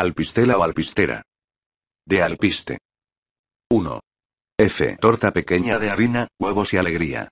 Alpistela o alpistera. De alpiste. 1. F. Torta pequeña de harina, huevos y alegría.